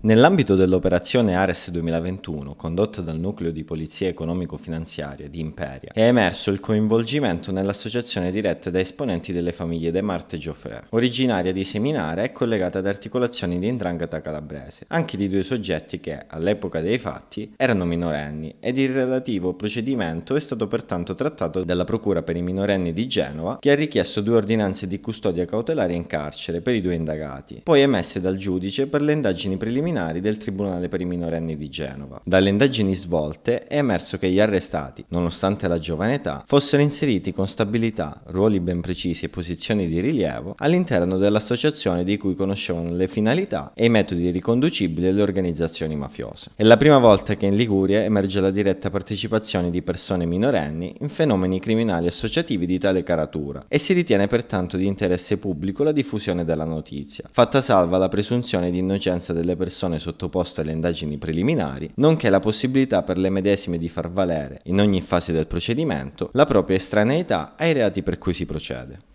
Nell'ambito dell'operazione Ares 2021, condotta dal Nucleo di Polizia Economico-Finanziaria di Imperia, è emerso il coinvolgimento nell'associazione diretta da esponenti delle famiglie De Marte e Gioffre, originaria di Seminare e collegata ad articolazioni di Indrangheta Calabrese, anche di due soggetti che, all'epoca dei fatti, erano minorenni ed il relativo procedimento è stato pertanto trattato dalla Procura per i minorenni di Genova, che ha richiesto due ordinanze di custodia cautelare in carcere per i due indagati, poi emesse dal giudice per le indagini preliminari preliminari del Tribunale per i minorenni di Genova. Dalle indagini svolte è emerso che gli arrestati, nonostante la giovane età, fossero inseriti con stabilità, ruoli ben precisi e posizioni di rilievo all'interno dell'associazione di cui conoscevano le finalità e i metodi riconducibili alle organizzazioni mafiose. È la prima volta che in Liguria emerge la diretta partecipazione di persone minorenni in fenomeni criminali associativi di tale caratura e si ritiene pertanto di interesse pubblico la diffusione della notizia, fatta salva la presunzione di innocenza delle persone persone sottoposte alle indagini preliminari, nonché la possibilità per le medesime di far valere, in ogni fase del procedimento, la propria estraneità ai reati per cui si procede.